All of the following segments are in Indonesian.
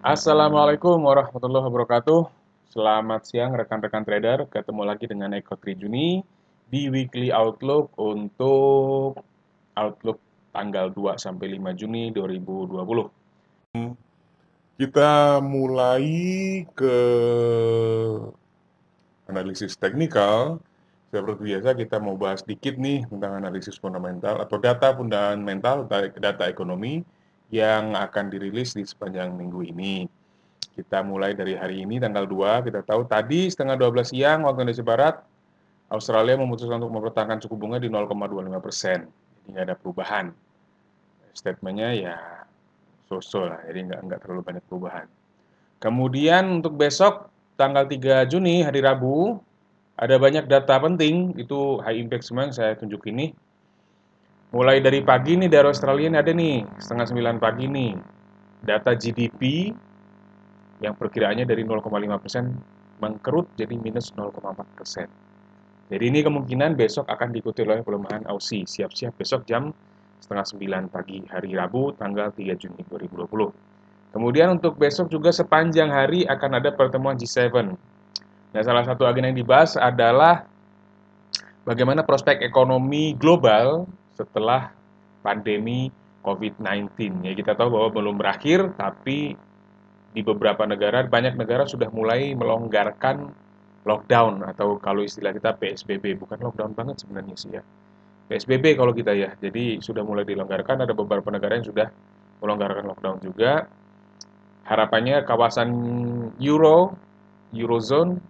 Assalamualaikum warahmatullahi wabarakatuh. Selamat siang rekan-rekan trader. Ketemu lagi dengan Eko Trijuni di Weekly Outlook untuk Outlook tanggal 2 sampai 5 Juni 2020. Kita mulai ke analisis teknikal. Seperti biasa kita mau bahas sedikit nih tentang analisis fundamental atau data fundamental data ekonomi yang akan dirilis di sepanjang minggu ini. Kita mulai dari hari ini tanggal 2, kita tahu tadi setengah 12 siang waktu Indonesia Barat, Australia memutuskan untuk mempertahankan suku bunga di 0,25 persen. Jadi nggak ada perubahan. Statementnya ya so lah, jadi nggak, nggak terlalu banyak perubahan. Kemudian untuk besok, tanggal 3 Juni, hari Rabu, ada banyak data penting, itu high impact semua yang saya tunjuk ini. Mulai dari pagi nih dari Australia ini ada nih, setengah sembilan pagi nih, data GDP yang perkiraannya dari 0,5 persen mengkerut jadi minus 0,4 persen. Jadi ini kemungkinan besok akan diikuti oleh pelemahan Aussie Siap-siap besok jam setengah sembilan pagi hari Rabu tanggal 3 Juni 2020. Kemudian untuk besok juga sepanjang hari akan ada pertemuan G7. Nah salah satu agenda yang dibahas adalah bagaimana prospek ekonomi global setelah pandemi COVID-19. Ya kita tahu bahwa belum berakhir, tapi di beberapa negara, banyak negara sudah mulai melonggarkan lockdown atau kalau istilah kita PSBB, bukan lockdown banget sebenarnya sih ya. PSBB kalau kita ya, jadi sudah mulai dilonggarkan, ada beberapa negara yang sudah melonggarkan lockdown juga. Harapannya kawasan Euro, Eurozone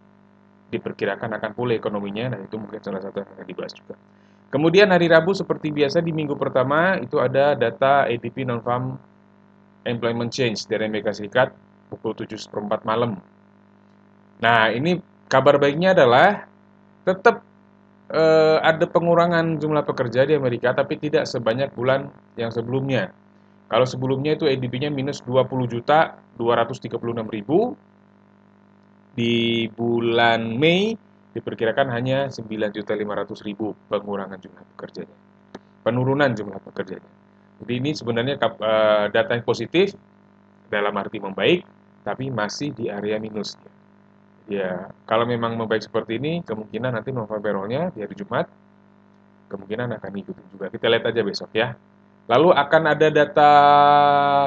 diperkirakan akan pulih ekonominya, nah itu mungkin salah satu yang akan dibahas juga. Kemudian hari Rabu seperti biasa di minggu pertama itu ada data ADP Non-Farm Employment Change dari Amerika Serikat pukul 7.04 malam. Nah ini kabar baiknya adalah tetap eh, ada pengurangan jumlah pekerja di Amerika tapi tidak sebanyak bulan yang sebelumnya. Kalau sebelumnya itu ADP-nya minus 20 juta 236 ribu di bulan Mei diperkirakan hanya 9.500.000 pengurangan jumlah pekerjanya. Penurunan jumlah pekerjanya. Jadi ini sebenarnya eh, data yang positif dalam arti membaik, tapi masih di area minus. Ya, kalau memang membaik seperti ini, kemungkinan nanti November payrollnya di hari Jumat, kemungkinan akan ikutin juga. Kita lihat aja besok ya. Lalu akan ada data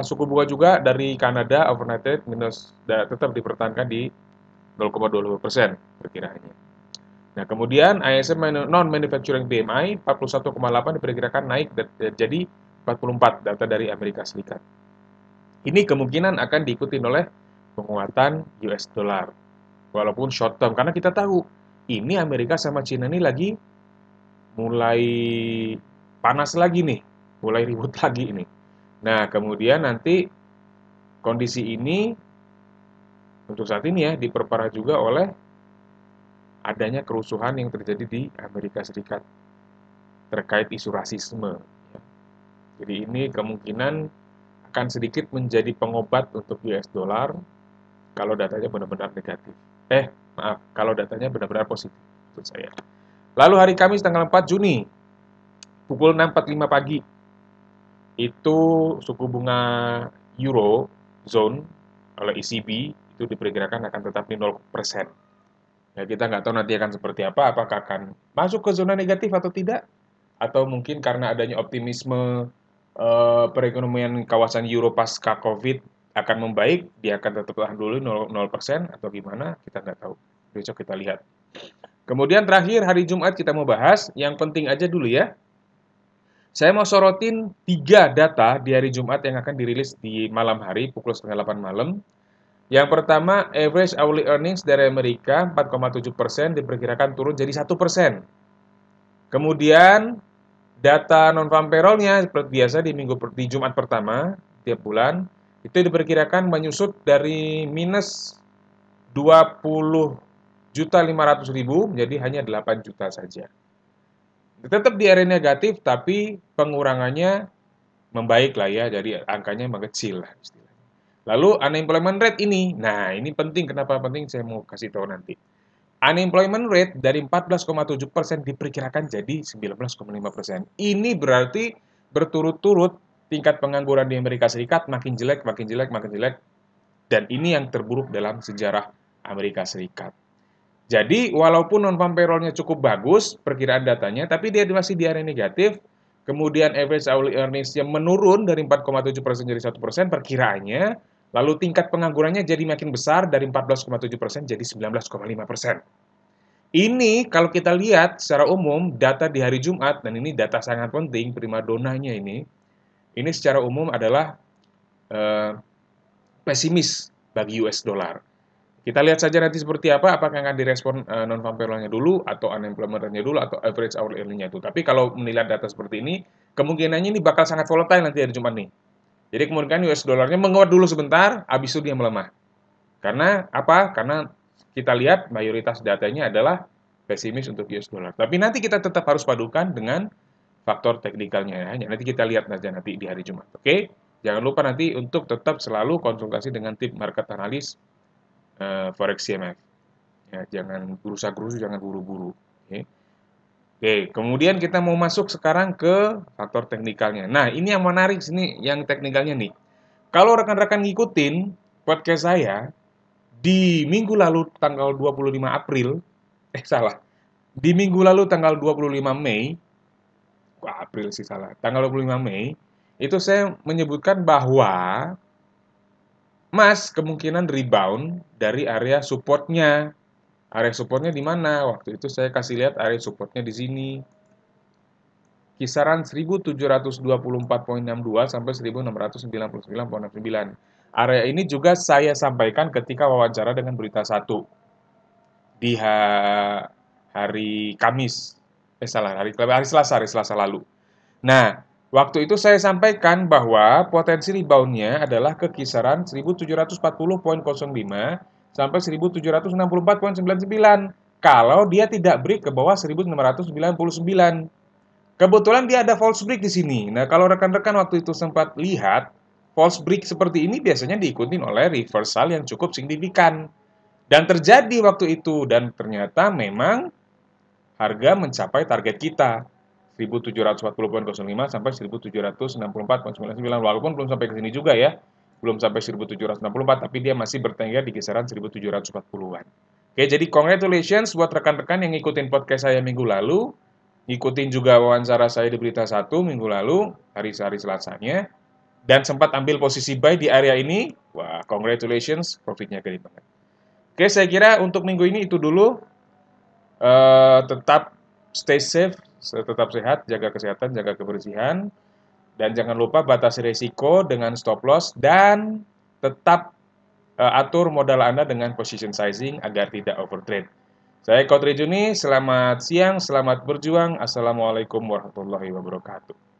suku bunga juga dari Kanada overnight rate minus tetap dipertahankan di 0,25 persen perkiraannya. Nah, kemudian ISM non manufacturing BMI 41,8 diperkirakan naik jadi 44 data dari Amerika Serikat. Ini kemungkinan akan diikuti oleh penguatan US dollar. Walaupun short term karena kita tahu ini Amerika sama Cina ini lagi mulai panas lagi nih, mulai ribut lagi ini. Nah, kemudian nanti kondisi ini untuk saat ini ya diperparah juga oleh adanya kerusuhan yang terjadi di Amerika Serikat terkait isu rasisme. Jadi ini kemungkinan akan sedikit menjadi pengobat untuk US dollar kalau datanya benar-benar negatif. Eh, maaf, kalau datanya benar-benar positif menurut saya. Lalu hari Kamis tanggal 4 Juni pukul 6.45 pagi itu suku bunga euro zone oleh ECB itu diperkirakan akan tetap di 0%. Ya, kita nggak tahu nanti akan seperti apa, apakah akan masuk ke zona negatif atau tidak, atau mungkin karena adanya optimisme eh, perekonomian kawasan Euro pasca COVID akan membaik, dia akan tetap tahan dulu 0%, atau gimana, kita nggak tahu. Besok kita lihat. Kemudian terakhir hari Jumat kita mau bahas, yang penting aja dulu ya. Saya mau sorotin tiga data di hari Jumat yang akan dirilis di malam hari, pukul setengah 8 malam. Yang pertama, average hourly earnings dari Amerika 4,7% persen diperkirakan turun jadi 1%. Kemudian data non-farm payrollnya seperti biasa di minggu di Jumat pertama tiap bulan itu diperkirakan menyusut dari minus 20 juta 500 ribu menjadi hanya 8 juta saja. Tetap di area negatif tapi pengurangannya membaik lah ya, jadi angkanya mengecil lah. Lalu unemployment rate ini, nah ini penting, kenapa penting saya mau kasih tahu nanti. Unemployment rate dari 14,7% diperkirakan jadi 19,5%. Ini berarti berturut-turut tingkat pengangguran di Amerika Serikat makin jelek, makin jelek, makin jelek. Dan ini yang terburuk dalam sejarah Amerika Serikat. Jadi, walaupun non-farm payrollnya cukup bagus, perkiraan datanya, tapi dia masih di area negatif, kemudian average hourly earnings yang menurun dari 4,7% jadi 1%, perkiraannya, Lalu tingkat penganggurannya jadi makin besar dari 14,7 persen jadi 19,5 persen. Ini kalau kita lihat secara umum data di hari Jumat, dan ini data sangat penting, prima donanya ini, ini secara umum adalah eh, pesimis bagi US dollar. Kita lihat saja nanti seperti apa, apakah akan direspon uh, eh, non farm payroll dulu atau unemployment-nya dulu atau average hourly earning-nya itu. Tapi kalau melihat data seperti ini, kemungkinannya ini bakal sangat volatile nanti hari Jumat nih. Jadi kemudian kan US dollarnya menguat dulu sebentar, habis itu dia melemah. Karena apa? Karena kita lihat mayoritas datanya adalah pesimis untuk US dollar. Tapi nanti kita tetap harus padukan dengan faktor teknikalnya ya. Nanti kita lihat saja nanti di hari Jumat. Oke? Okay? Jangan lupa nanti untuk tetap selalu konsultasi dengan tim market analis uh, Forex CMF. Ya, jangan berusaha berusaha, jangan buru-buru. Okay? Oke, kemudian kita mau masuk sekarang ke faktor teknikalnya. Nah, ini yang menarik sini, yang teknikalnya nih. Kalau rekan-rekan ngikutin podcast saya, di minggu lalu tanggal 25 April, eh salah, di minggu lalu tanggal 25 Mei, wah April sih salah, tanggal 25 Mei, itu saya menyebutkan bahwa emas kemungkinan rebound dari area supportnya Area supportnya di mana? Waktu itu saya kasih lihat area supportnya di sini. Kisaran 1724.62 sampai 1699.69. Area ini juga saya sampaikan ketika wawancara dengan berita 1 di hari Kamis. Eh salah, hari, hari Selasa, hari Selasa lalu. Nah, Waktu itu saya sampaikan bahwa potensi reboundnya adalah ke kisaran 1740.05 sampai 1764.99 kalau dia tidak break ke bawah 1999. Kebetulan dia ada false break di sini. Nah, kalau rekan-rekan waktu itu sempat lihat, false break seperti ini biasanya diikuti oleh reversal yang cukup signifikan. Dan terjadi waktu itu, dan ternyata memang harga mencapai target kita. 1740.05 sampai 1764.99 walaupun belum sampai ke sini juga ya belum sampai 1764 tapi dia masih bertengger di kisaran 1740-an. Oke, jadi congratulations buat rekan-rekan yang ngikutin podcast saya minggu lalu, ngikutin juga wawancara saya di Berita Satu minggu lalu, hari-hari Selasanya, dan sempat ambil posisi buy di area ini, wah congratulations, profitnya gede banget. Oke, saya kira untuk minggu ini itu dulu. Uh, tetap stay safe, tetap sehat, jaga kesehatan, jaga kebersihan. Dan jangan lupa batasi risiko dengan stop loss dan tetap uh, atur modal Anda dengan position sizing agar tidak overtrade. Saya Kotri Juni, selamat siang, selamat berjuang. Assalamualaikum warahmatullahi wabarakatuh.